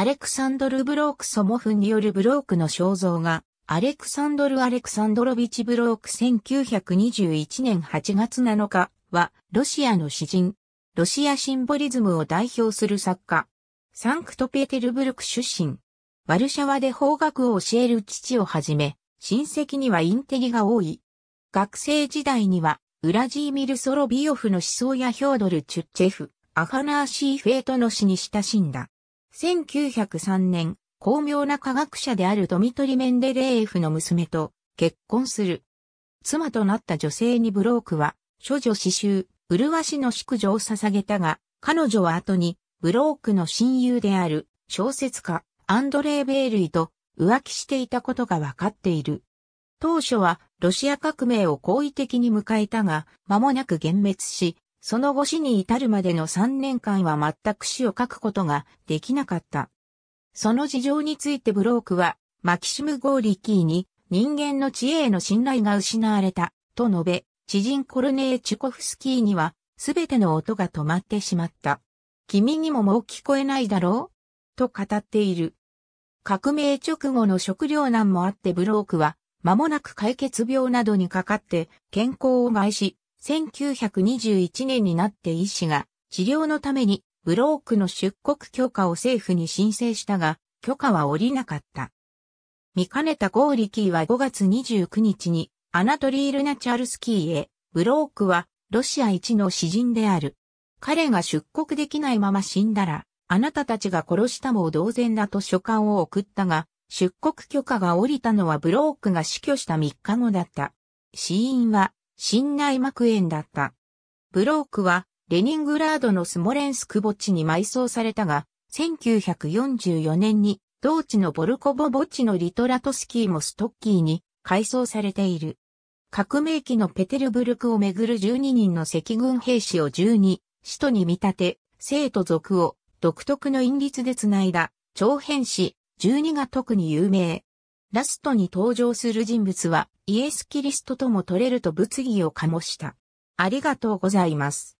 アレクサンドル・ブローク・ソモフによるブロークの肖像画、アレクサンドル・アレクサンドロビチ・ブローク1921年8月7日は、ロシアの詩人、ロシアシンボリズムを代表する作家、サンクトペテルブルク出身、ワルシャワで法学を教える父をはじめ、親戚にはインテリが多い。学生時代には、ウラジーミル・ソロビオフの思想やヒョードル・チュッチェフ、アファナーシー・フェイトの詩に親しんだ。1903年、巧妙な科学者であるドミトリ・メンデレーエフの娘と結婚する。妻となった女性にブロークは、処女刺繍、麗しの淑女を捧げたが、彼女は後に、ブロークの親友である小説家、アンドレー・ベイルイと浮気していたことがわかっている。当初はロシア革命を好意的に迎えたが、間もなく幻滅し、その後死に至るまでの3年間は全く死を書くことができなかった。その事情についてブロークは、マキシム・ゴーリキーに人間の知恵への信頼が失われた、と述べ、知人コルネー・チュコフスキーには、すべての音が止まってしまった。君にももう聞こえないだろうと語っている。革命直後の食糧難もあってブロークは、間もなく解決病などにかかって健康を害し、1921年になって医師が治療のためにブロークの出国許可を政府に申請したが、許可は下りなかった。見かねたゴーリキーは5月29日にアナトリール・ナチャルスキーへ、ブロークはロシア一の詩人である。彼が出国できないまま死んだら、あなたたちが殺したも同然だと書簡を送ったが、出国許可が下りたのはブロークが死去した3日後だった。死因は新内膜炎だった。ブロークは、レニングラードのスモレンスク墓地に埋葬されたが、1944年に、同地のボルコボ墓地のリトラトスキーもストッキーに改装されている。革命期のペテルブルクをめぐる12人の赤軍兵士を12、使徒に見立て、生徒族を独特の因律でつないだ、長編士、12が特に有名。ラストに登場する人物はイエス・キリストとも取れると物議を醸した。ありがとうございます。